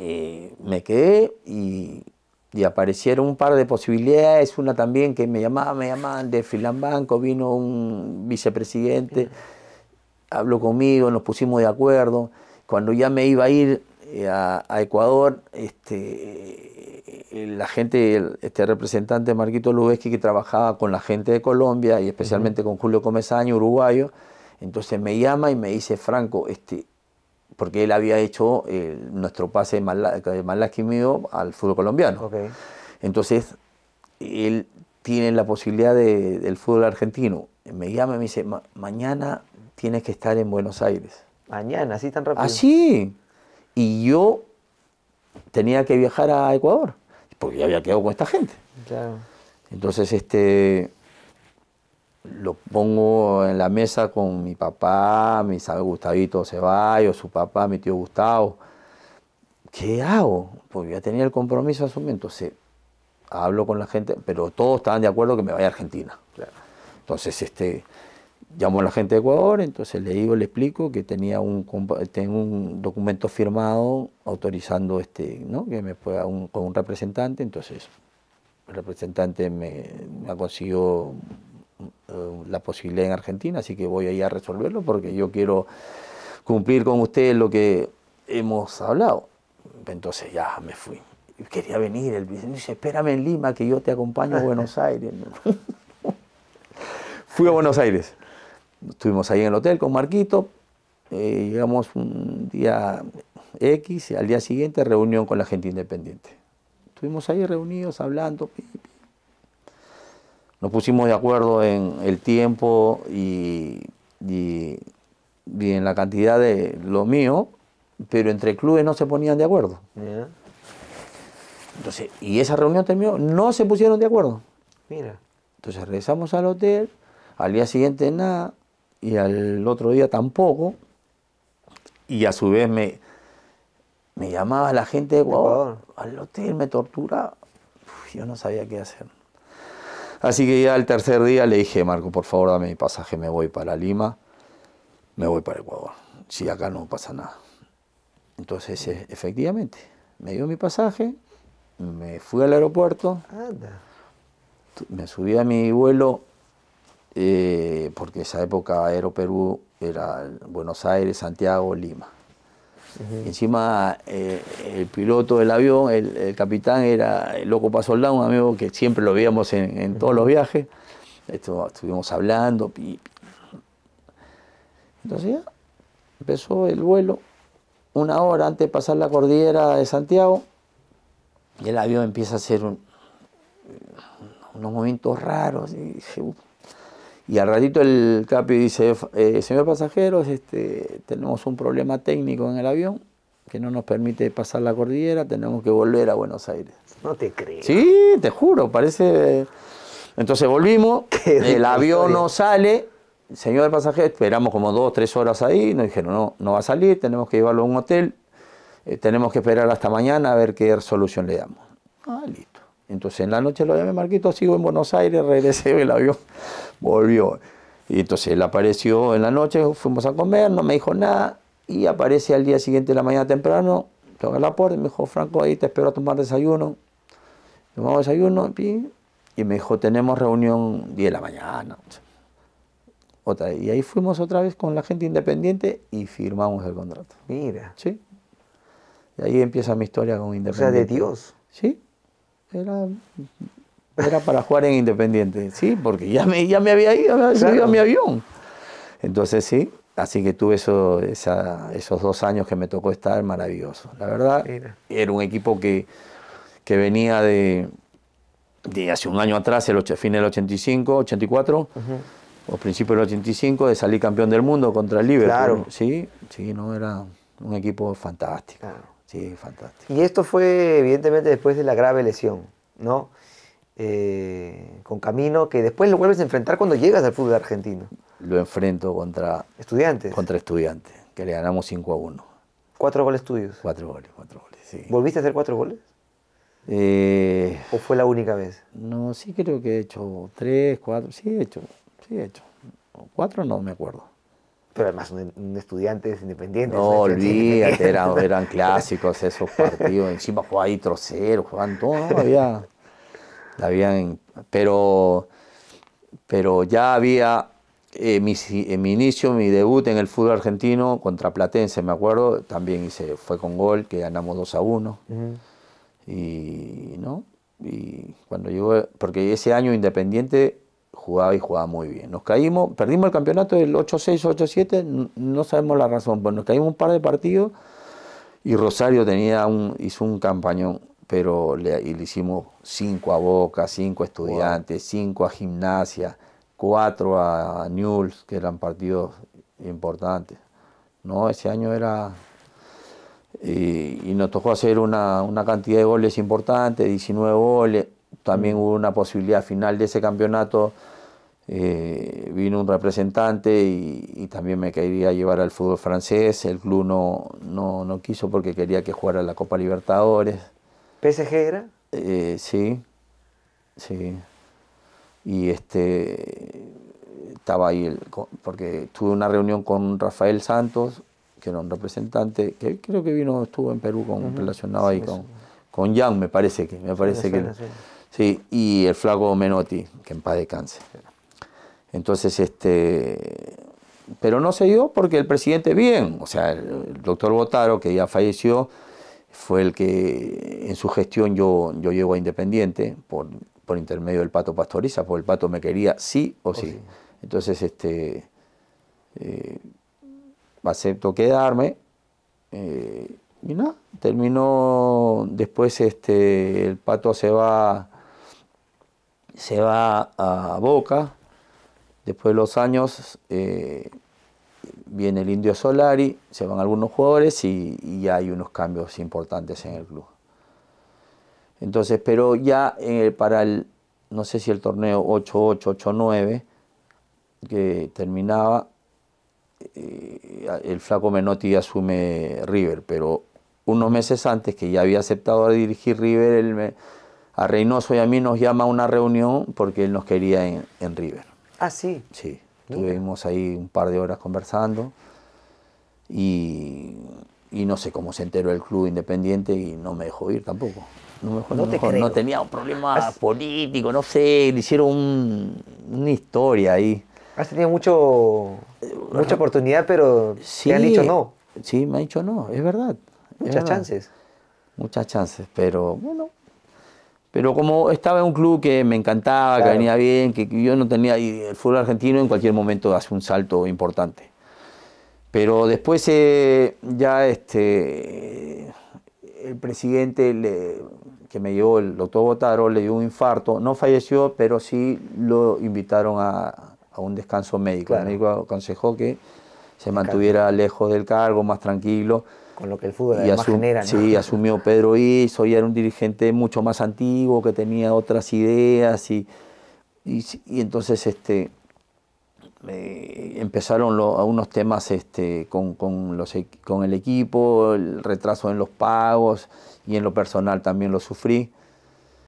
Eh, me quedé y, aparecieron un par de posibilidades, una también que me llamaba, me llamaban de Banco, vino un vicepresidente, habló conmigo, nos pusimos de acuerdo. Cuando ya me iba a ir eh, a, Ecuador, este, eh, la gente, este representante Marquito Lubeski que trabajaba con la gente de Colombia y especialmente con Julio Comesaño, uruguayo, entonces me llama y me dice, Franco, este, porque él había hecho eh, nuestro pase de lastimido al fútbol colombiano. Entonces, él tiene la posibilidad del fútbol argentino. Me llama y me dice, mañana tienes que estar en Buenos Aires. Mañana, así tan rápido. Así. Ah, y yo tenía que viajar a Ecuador, porque ya había quedado con esta gente. Claro. Entonces, este, lo pongo en la mesa con mi papá, mi Gustavito Ceballos, su papá, mi tío Gustavo. ¿Qué hago? Porque ya tenía el compromiso asumido. Entonces, hablo con la gente, pero todos estaban de acuerdo que me vaya a Argentina. Entonces, este, llamo a la gente de Ecuador, entonces le digo, le explico que tenía un, tengo un documento firmado autorizando este, ¿no? que me pueda con un representante, entonces el representante me, me consiguió eh, la posibilidad en Argentina, así que voy ahí a resolverlo porque yo quiero cumplir con ustedes lo que hemos hablado. Entonces ya me fui. Quería venir, él dice, espérame en Lima que yo te acompaño a Buenos Aires. fui a Buenos Aires. Estuvimos ahí en el hotel con Marquito, eh, llegamos un día X, al día siguiente reunión con la gente independiente. Estuvimos ahí reunidos hablando, nos pusimos de acuerdo en el tiempo y, y, en la cantidad de lo mío, pero entre clubes no se ponían de acuerdo. Entonces, y esa reunión terminó, no se pusieron de acuerdo. Mira. Entonces regresamos al hotel, al día siguiente nada, y al otro día tampoco. Y a su vez me, me llamaba la gente de Ecuador, al hotel, me torturaba. yo no sabía qué hacer. Así que ya el tercer día le dije, Marco, por favor, dame mi pasaje, me voy para Lima, me voy para Ecuador, si acá no pasa nada. Entonces, eh, efectivamente, me dio mi pasaje, me fui al aeropuerto, me subí a mi vuelo, eh, porque esa época Aero Perú era Buenos Aires, Santiago, Lima. Encima, eh, el piloto del avión, el, capitán, era el loco Pasoldán, un amigo que siempre lo veíamos en, todos los viajes. estuvimos hablando. Y... Entonces ya empezó el vuelo una hora antes de pasar la cordillera de Santiago y el avión empieza a hacer unos movimientos raros y y al ratito el Capi dice, eh, señor pasajeros, este, tenemos un problema técnico en el avión que no nos permite pasar la cordillera, tenemos que volver a Buenos Aires. No te creo. Sí, te juro, parece... Entonces volvimos, el avión no sale, señor pasajero, esperamos como dos, tres horas ahí, nos dijeron, no, no va a salir, tenemos que llevarlo a un hotel, eh, tenemos que esperar hasta mañana a ver qué solución le damos. Ah, listo. Entonces en la noche lo llamé Marquito, sigo en Buenos Aires, regresé, el avión volvió. Y entonces él apareció en la noche, fuimos a comer, no me dijo nada, y aparece al día siguiente de la mañana temprano, toca la puerta, y me dijo, Franco, ahí te espero a tomar desayuno. Tomamos desayuno, y, me dijo, tenemos reunión 10 de la mañana. Otra Y ahí fuimos otra vez con la gente independiente y firmamos el contrato. Mira. Sí. Y ahí empieza mi historia con Independiente. O sea, de Dios. Sí era, era para jugar en Independiente, sí, porque ya me, ya me había ido, había a mi avión. Entonces sí, así que tuve eso, esos dos años que me tocó estar maravilloso. La verdad, era un equipo que, que venía de, de, hace un año atrás, el fin del 85, 84. o principio del 85, de salir campeón del mundo contra el Liverpool. Sí, sí, no, era un equipo fantástico. Sí, fantástico. Y esto fue evidentemente después de la grave lesión, ¿no? Eh, con Camino, que después lo vuelves a enfrentar cuando llegas al fútbol argentino. Lo enfrento contra... Estudiantes. Contra estudiantes, que le ganamos 5 a 1. ¿Cuatro goles tuyos? Cuatro goles, cuatro goles, sí. ¿Volviste a hacer cuatro goles? Eh, ¿O fue la única vez? No, sí creo que he hecho tres, cuatro, sí he hecho, sí he hecho. cuatro no me acuerdo. Pero además un, estudiante independiente. No, olvídate, eran, eran clásicos esos partidos. Encima jugaba ahí trocero, jugaban todo, ¿no? pero, pero ya había eh, mi, en mi inicio, mi debut en el fútbol argentino contra Platense, me acuerdo, también hice, fue con gol, que ganamos 2 a 1. Y, ¿no? Y cuando llegó, porque ese año Independiente jugaba y jugaba muy bien. Nos caímos, perdimos el campeonato del 8-6, 8-7, no sabemos la razón, pero pues nos caímos un par de partidos y Rosario tenía un, hizo un campañón, pero le, hicimos 5 a Boca, 5 a Estudiantes, 5 a Gimnasia, 4 a Newell's, que eran partidos importantes. No, ese año era... Y, nos tocó hacer una, cantidad de goles importantes 19 goles también hubo una posibilidad final de ese campeonato. Eh, vino un representante y, también me quería llevar al fútbol francés. El club no, no, quiso porque quería que jugara la Copa Libertadores. ¿PSG era? Eh, sí, sí. Y este estaba ahí, porque tuve una reunión con Rafael Santos, que era un representante, que creo que vino, estuvo en Perú con, relacionado ahí con, me parece que, me parece que Sí, y el flaco Menotti, que en paz cáncer. Entonces, este, pero no se dio porque el presidente, bien, o sea, el, doctor Botaro, que ya falleció, fue el que en su gestión yo, yo llego a Independiente por, intermedio del Pato Pastoriza, porque el Pato me quería sí o sí. Oh, Entonces, este, eh, acepto quedarme eh, y nada, terminó, después este, el Pato se va se va a Boca, después de los años eh, viene el Indio Solari, se van algunos jugadores y, ya hay unos cambios importantes en el club. Entonces, pero ya el, para el, no sé si el torneo 8-8, 8-9, que terminaba, eh, el flaco Menotti asume River, pero unos meses antes que ya había aceptado dirigir River, el a Reynoso y a mí nos llama a una reunión porque él nos quería en, River. Ah, sí. Sí, estuvimos ahí un par de horas conversando y, no sé cómo se enteró el club independiente y no me dejó ir tampoco. No, tenía un problema político, no sé, le hicieron una historia ahí. Has tenido mucho, mucha oportunidad, pero sí, han dicho no. Sí, me han dicho no, es verdad. Muchas chances. Muchas chances, pero bueno, pero como estaba en un club que me encantaba, que venía bien, que yo no tenía. Y el fútbol argentino en cualquier momento hace un salto importante. Pero después eh, ya este, el presidente que me llevó, el doctor Botaro, le dio un infarto. No falleció, pero sí lo invitaron a, un descanso médico. El médico aconsejó que se mantuviera lejos del cargo, más tranquilo con lo que el fútbol además genera. Sí, asumió Pedro Izzo y era un dirigente mucho más antiguo, que tenía otras ideas y, y, entonces este, empezaron a unos temas este, con, e, con el equipo, el retraso en los pagos y en lo personal también lo sufrí.